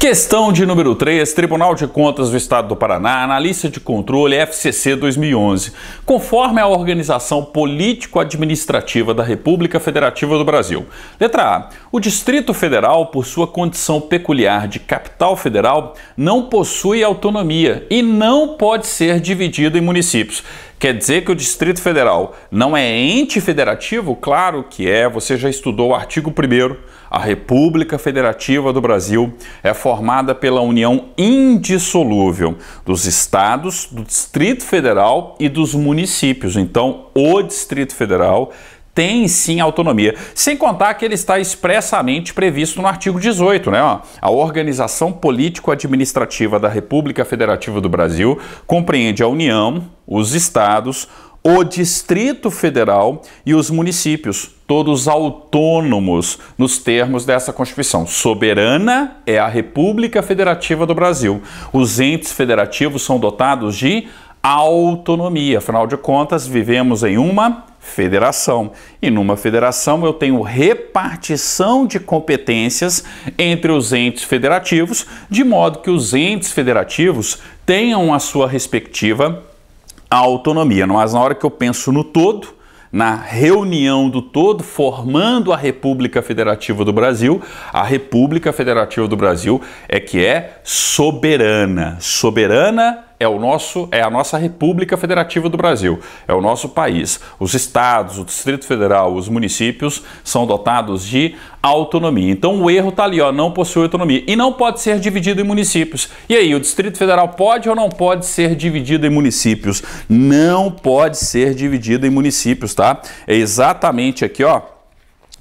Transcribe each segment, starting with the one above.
Questão de número 3, Tribunal de Contas do Estado do Paraná, analista de controle FCC 2011. Conforme a organização político-administrativa da República Federativa do Brasil. Letra A. O Distrito Federal, por sua condição peculiar de capital federal, não possui autonomia e não pode ser dividido em municípios. Quer dizer que o Distrito Federal não é ente federativo? Claro que é, você já estudou o artigo 1 a República Federativa do Brasil é formada pela união indissolúvel dos estados, do Distrito Federal e dos municípios. Então, o Distrito Federal tem sim autonomia. Sem contar que ele está expressamente previsto no artigo 18, né? a organização político-administrativa da República Federativa do Brasil compreende a União, os estados, o Distrito Federal e os municípios, todos autônomos nos termos dessa Constituição. Soberana é a República Federativa do Brasil. Os entes federativos são dotados de autonomia. Afinal de contas, vivemos em uma federação. E numa federação eu tenho repartição de competências entre os entes federativos, de modo que os entes federativos tenham a sua respectiva autonomia. Mas na hora que eu penso no todo, na reunião do todo, formando a República Federativa do Brasil. A República Federativa do Brasil é que é soberana. Soberana é o nosso, é a nossa República Federativa do Brasil, é o nosso país. Os estados, o Distrito Federal, os municípios são dotados de autonomia. Então o erro está ali, ó, não possui autonomia e não pode ser dividido em municípios. E aí, o Distrito Federal pode ou não pode ser dividido em municípios? Não pode ser dividido em municípios, tá? É exatamente aqui, ó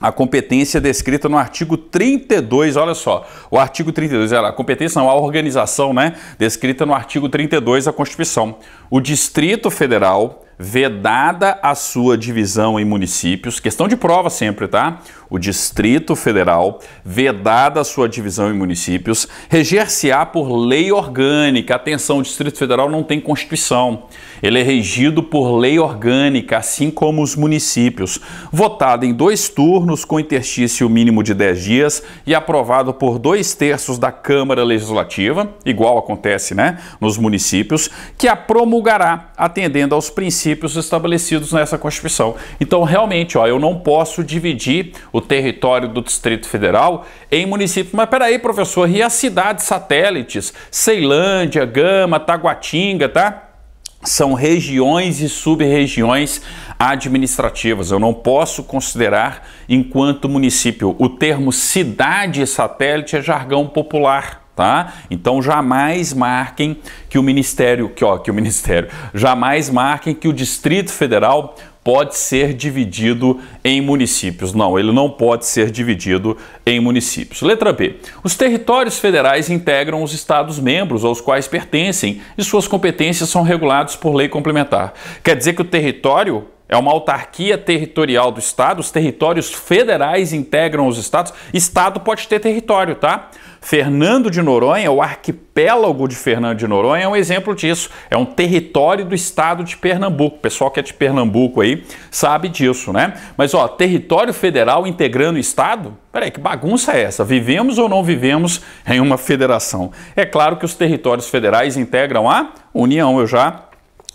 a competência é descrita no artigo 32, olha só, o artigo 32, é, a competência não, a organização, né, descrita no artigo 32 da Constituição. O Distrito Federal vedada a sua divisão em municípios, questão de prova sempre, tá? O Distrito Federal, vedada a sua divisão em municípios, reger-se-á por lei orgânica. Atenção, o Distrito Federal não tem Constituição. Ele é regido por lei orgânica, assim como os municípios. Votado em dois turnos, com interstício mínimo de 10 dias e aprovado por dois terços da Câmara Legislativa, igual acontece, né, nos municípios, que a promulgará atendendo aos princípios princípios estabelecidos nessa Constituição. Então, realmente, ó, eu não posso dividir o território do Distrito Federal em municípios. Mas peraí, professor, e as cidades satélites? Ceilândia, Gama, Taguatinga, tá? são regiões e sub-regiões administrativas. Eu não posso considerar, enquanto município, o termo cidade satélite é jargão popular tá? Então jamais marquem que o ministério, que ó, que o ministério, jamais marquem que o Distrito Federal pode ser dividido em municípios. Não, ele não pode ser dividido em municípios. Letra B. Os territórios federais integram os estados-membros aos quais pertencem e suas competências são reguladas por lei complementar. Quer dizer que o território é uma autarquia territorial do estado, os territórios federais integram os estados. Estado pode ter território, tá? Fernando de Noronha, o arquipélago de Fernando de Noronha, é um exemplo disso. É um território do estado de Pernambuco. O pessoal que é de Pernambuco aí sabe disso, né? Mas, ó, território federal integrando o estado? Peraí, que bagunça é essa? Vivemos ou não vivemos em uma federação? É claro que os territórios federais integram a União, eu já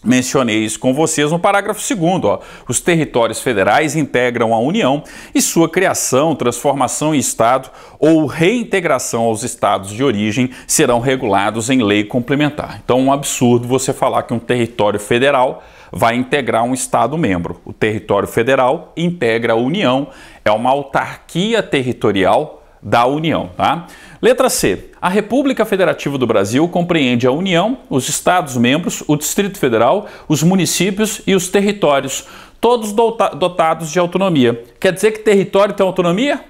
Mencionei isso com vocês no parágrafo 2. Os territórios federais integram a União e sua criação, transformação em Estado ou reintegração aos Estados de origem serão regulados em lei complementar. Então, um absurdo você falar que um território federal vai integrar um Estado membro. O território federal integra a União, é uma autarquia territorial da União. Tá? Letra C. A República Federativa do Brasil compreende a União, os Estados-membros, o Distrito Federal, os municípios e os territórios, todos dotados de autonomia. Quer dizer que território tem autonomia?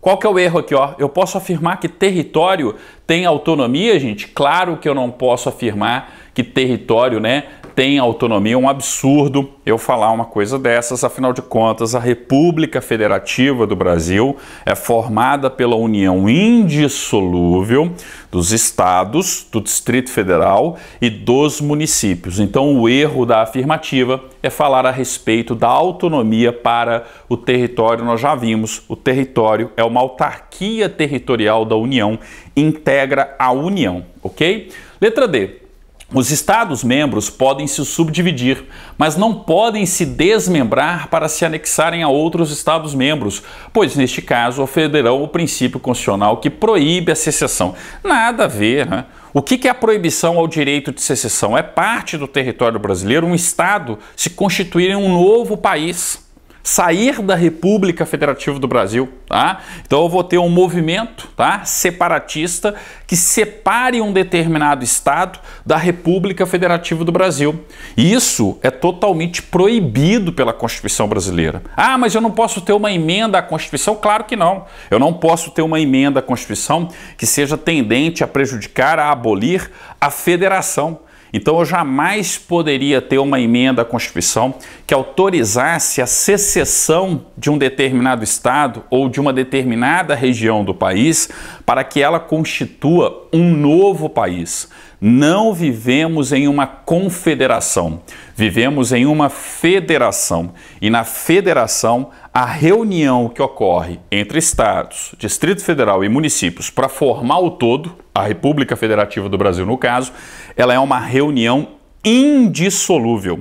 Qual que é o erro aqui? Ó? Eu posso afirmar que território tem autonomia, gente? Claro que eu não posso afirmar que território né, tem autonomia. É um absurdo eu falar uma coisa dessas, afinal de contas, a República Federativa do Brasil é formada pela união indissolúvel dos estados, do Distrito Federal e dos municípios. Então, o erro da afirmativa é falar a respeito da autonomia para o território. Nós já vimos, o território é uma autarquia territorial da União, integra a União, ok? Letra D. Os Estados-membros podem se subdividir, mas não podem se desmembrar para se anexarem a outros Estados-membros, pois neste caso ofenderão o princípio constitucional que proíbe a secessão. Nada a ver, né? O que é a proibição ao direito de secessão? É parte do território brasileiro um Estado se constituir em um novo país sair da República Federativa do Brasil, tá? Então eu vou ter um movimento, tá, separatista que separe um determinado estado da República Federativa do Brasil. E isso é totalmente proibido pela Constituição brasileira. Ah, mas eu não posso ter uma emenda à Constituição? Claro que não. Eu não posso ter uma emenda à Constituição que seja tendente a prejudicar, a abolir a federação. Então eu jamais poderia ter uma emenda à Constituição que autorizasse a secessão de um determinado estado ou de uma determinada região do país para que ela constitua um novo país. Não vivemos em uma confederação, vivemos em uma federação. E na federação, a reunião que ocorre entre estados, Distrito Federal e municípios para formar o todo, a República Federativa do Brasil no caso, ela é uma reunião indissolúvel.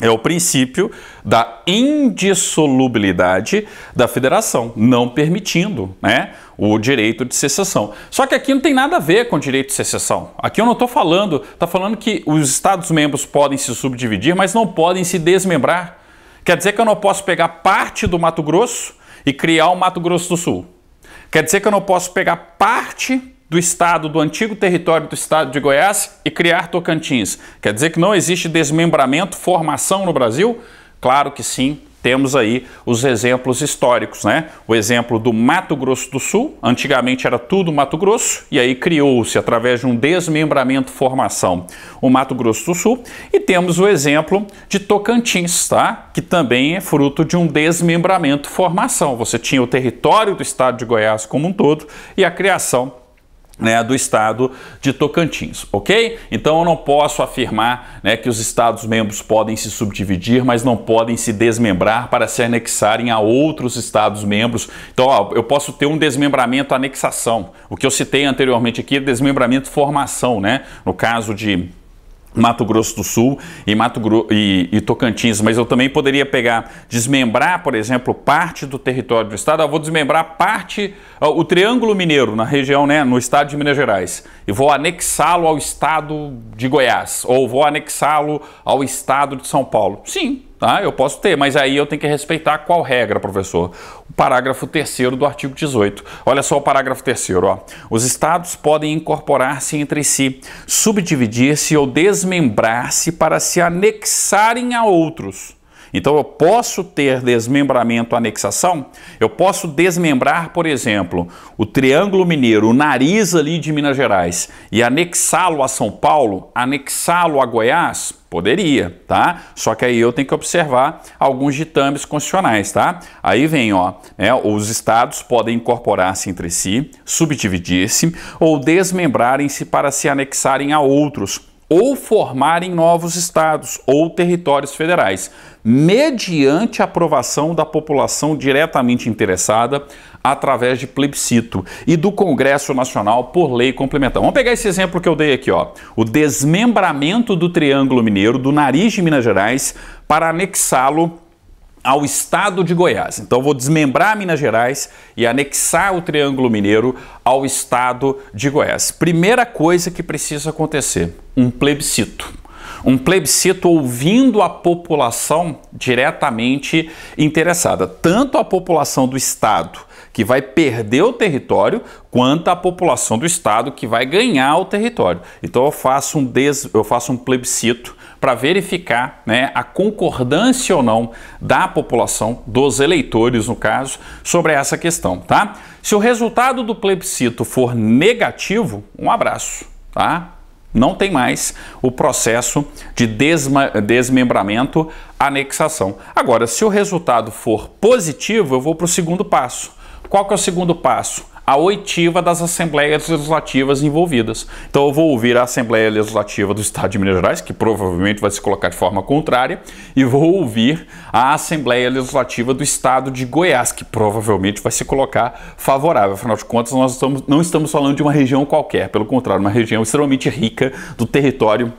É o princípio da indissolubilidade da federação, não permitindo né, o direito de secessão. Só que aqui não tem nada a ver com direito de secessão. Aqui eu não estou falando, está falando que os Estados-membros podem se subdividir, mas não podem se desmembrar. Quer dizer que eu não posso pegar parte do Mato Grosso e criar o Mato Grosso do Sul. Quer dizer que eu não posso pegar parte do estado, do antigo território do estado de Goiás e criar Tocantins. Quer dizer que não existe desmembramento, formação no Brasil? Claro que sim, temos aí os exemplos históricos, né? O exemplo do Mato Grosso do Sul, antigamente era tudo Mato Grosso, e aí criou-se através de um desmembramento formação o Mato Grosso do Sul, e temos o exemplo de Tocantins, tá? Que também é fruto de um desmembramento formação. Você tinha o território do estado de Goiás como um todo e a criação né, do estado de Tocantins, ok? Então eu não posso afirmar né, que os estados membros podem se subdividir, mas não podem se desmembrar para se anexarem a outros estados membros. Então ó, eu posso ter um desmembramento anexação. O que eu citei anteriormente aqui é desmembramento formação, né? No caso de Mato Grosso do Sul e, Mato Gro e, e, Tocantins, mas eu também poderia pegar, desmembrar, por exemplo, parte do território do estado. Eu vou desmembrar parte, uh, o Triângulo Mineiro, na região, né, no estado de Minas Gerais, e vou anexá-lo ao estado de Goiás, ou vou anexá-lo ao estado de São Paulo. Sim, Tá? Eu posso ter, mas aí eu tenho que respeitar qual regra, professor? O parágrafo 3 do artigo 18. Olha só o parágrafo 3 Os estados podem incorporar-se entre si, subdividir-se ou desmembrar-se para se anexarem a outros então eu posso ter desmembramento anexação, eu posso desmembrar, por exemplo, o Triângulo Mineiro, o nariz ali de Minas Gerais e anexá-lo a São Paulo, anexá-lo a Goiás, poderia, tá? Só que aí eu tenho que observar alguns ditames constitucionais, tá? Aí vem, ó, né, os estados podem incorporar-se entre si, subdividir-se ou desmembrarem-se para se anexarem a outros ou formarem novos estados ou territórios federais, mediante aprovação da população diretamente interessada através de plebiscito e do Congresso Nacional por lei complementar. Vamos pegar esse exemplo que eu dei aqui, ó. O desmembramento do Triângulo Mineiro do nariz de Minas Gerais para anexá-lo ao estado de Goiás. Então vou desmembrar Minas Gerais e anexar o Triângulo Mineiro ao estado de Goiás. Primeira coisa que precisa acontecer, um plebiscito. Um plebiscito ouvindo a população diretamente interessada, tanto a população do estado que vai perder o território, quanto a população do estado que vai ganhar o território. Então eu faço um des... eu faço um plebiscito para verificar né, a concordância ou não da população, dos eleitores no caso, sobre essa questão, tá? Se o resultado do plebiscito for negativo, um abraço, tá? Não tem mais o processo de desmembramento, anexação. Agora, se o resultado for positivo, eu vou para o segundo passo. Qual que é o segundo passo? a oitiva das assembleias legislativas envolvidas. Então eu vou ouvir a Assembleia Legislativa do Estado de Minas Gerais, que provavelmente vai se colocar de forma contrária, e vou ouvir a Assembleia Legislativa do Estado de Goiás, que provavelmente vai se colocar favorável. Afinal de contas, nós estamos, não estamos falando de uma região qualquer, pelo contrário, uma região extremamente rica do território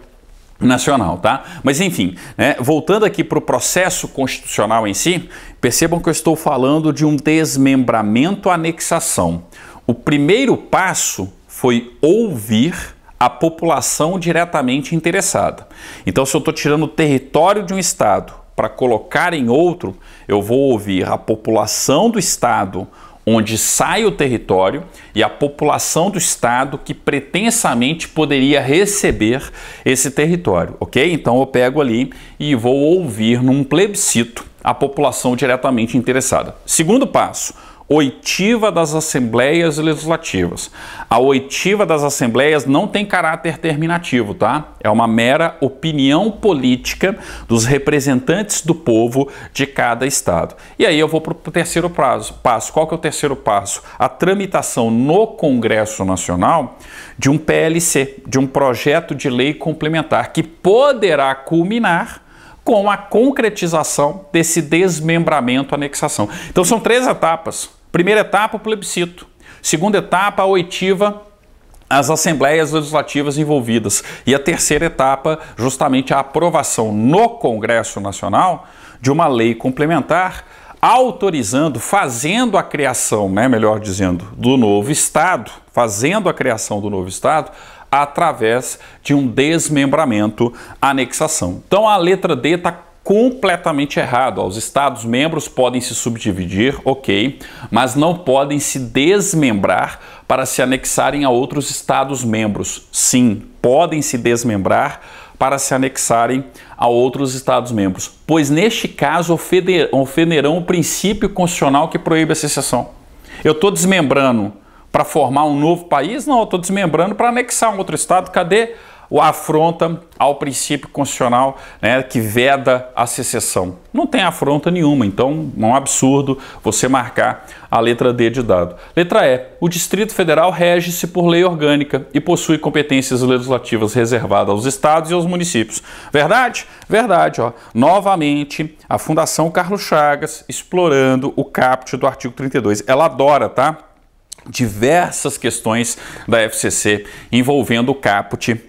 nacional, tá? Mas enfim, né? voltando aqui para o processo constitucional em si, percebam que eu estou falando de um desmembramento anexação. O primeiro passo foi ouvir a população diretamente interessada. Então, se eu estou tirando o território de um estado para colocar em outro, eu vou ouvir a população do estado onde sai o território e a população do estado que pretensamente poderia receber esse território, ok? Então eu pego ali e vou ouvir num plebiscito a população diretamente interessada. Segundo passo, oitiva das assembleias legislativas. A oitiva das assembleias não tem caráter terminativo, tá? É uma mera opinião política dos representantes do povo de cada estado. E aí eu vou para o terceiro prazo, passo. Qual que é o terceiro passo? A tramitação no Congresso Nacional de um PLC, de um projeto de lei complementar que poderá culminar com a concretização desse desmembramento, anexação. Então são três etapas. Primeira etapa, o plebiscito. Segunda etapa, a oitiva as assembleias legislativas envolvidas. E a terceira etapa, justamente a aprovação no Congresso Nacional de uma lei complementar autorizando, fazendo a criação, né, melhor dizendo, do novo Estado, fazendo a criação do novo Estado, através de um desmembramento, anexação. Então a letra D está completamente errado. Os estados membros podem se subdividir, ok, mas não podem se desmembrar para se anexarem a outros estados membros. Sim, podem se desmembrar para se anexarem a outros estados membros, pois neste caso é ofenderão é o princípio constitucional que proíbe a secessão. Eu estou desmembrando para formar um novo país? Não, estou desmembrando para anexar um outro estado. Cadê o afronta ao princípio constitucional né, que veda a secessão. Não tem afronta nenhuma, então é um absurdo você marcar a letra D de dado. Letra E. O Distrito Federal rege-se por lei orgânica e possui competências legislativas reservadas aos estados e aos municípios. Verdade? Verdade. Ó. Novamente, a Fundação Carlos Chagas explorando o capte do artigo 32. Ela adora, tá? diversas questões da FCC envolvendo o caput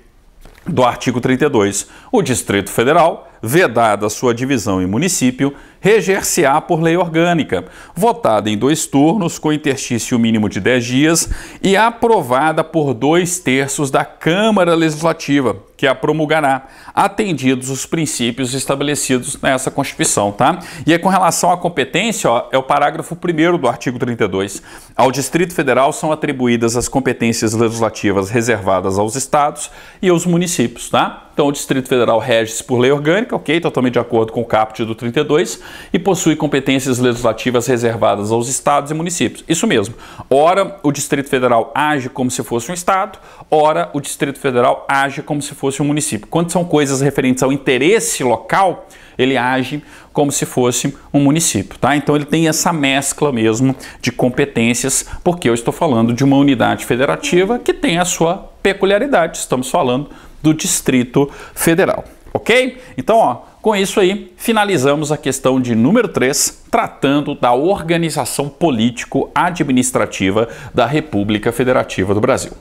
do artigo 32. O Distrito Federal, vedada sua divisão em município, reger-se-á por lei orgânica, votada em dois turnos, com interstício mínimo de 10 dias e aprovada por dois terços da Câmara Legislativa, que é a promulgará, atendidos os princípios estabelecidos nessa Constituição, tá? E é com relação à competência, ó, é o parágrafo 1 do artigo 32. Ao Distrito Federal são atribuídas as competências legislativas reservadas aos estados e aos municípios, tá? Então, o Distrito Federal rege-se por lei orgânica, ok? Totalmente de acordo com o caput do 32, e possui competências legislativas reservadas aos estados e municípios. Isso mesmo. Ora, o Distrito Federal age como se fosse um estado, ora, o Distrito Federal age como se fosse fosse um município. Quando são coisas referentes ao interesse local, ele age como se fosse um município, tá? Então ele tem essa mescla mesmo de competências, porque eu estou falando de uma unidade federativa que tem a sua peculiaridade. Estamos falando do Distrito Federal, ok? Então, ó, com isso aí, finalizamos a questão de número 3, tratando da organização político-administrativa da República Federativa do Brasil.